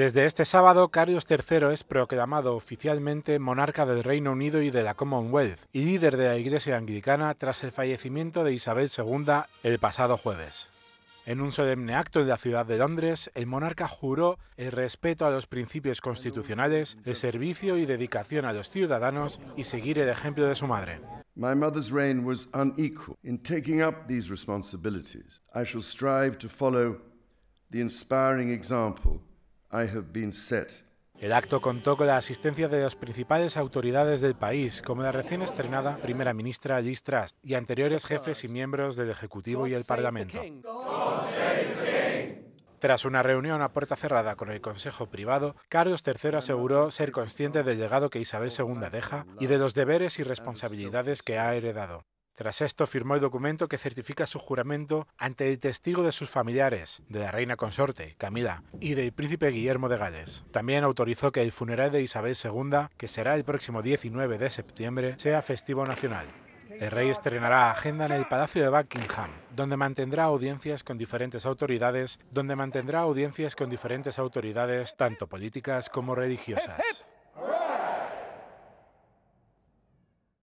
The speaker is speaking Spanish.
Desde este sábado, Carlos III es proclamado oficialmente monarca del Reino Unido y de la Commonwealth y líder de la Iglesia Anglicana tras el fallecimiento de Isabel II el pasado jueves. En un solemne acto en la ciudad de Londres, el monarca juró el respeto a los principios constitucionales, el servicio y dedicación a los ciudadanos y seguir el ejemplo de su madre. strive el acto contó con la asistencia de las principales autoridades del país, como la recién estrenada primera ministra Liz Truss y anteriores jefes y miembros del Ejecutivo y el Parlamento. Tras una reunión a puerta cerrada con el Consejo Privado, Carlos III aseguró ser consciente del legado que Isabel II deja y de los deberes y responsabilidades que ha heredado. Tras esto firmó el documento que certifica su juramento ante el testigo de sus familiares, de la reina consorte, Camila, y del príncipe Guillermo de Gales. También autorizó que el funeral de Isabel II, que será el próximo 19 de septiembre, sea festivo nacional. El rey estrenará agenda en el Palacio de Buckingham, donde mantendrá audiencias con diferentes autoridades, donde mantendrá audiencias con diferentes autoridades tanto políticas como religiosas.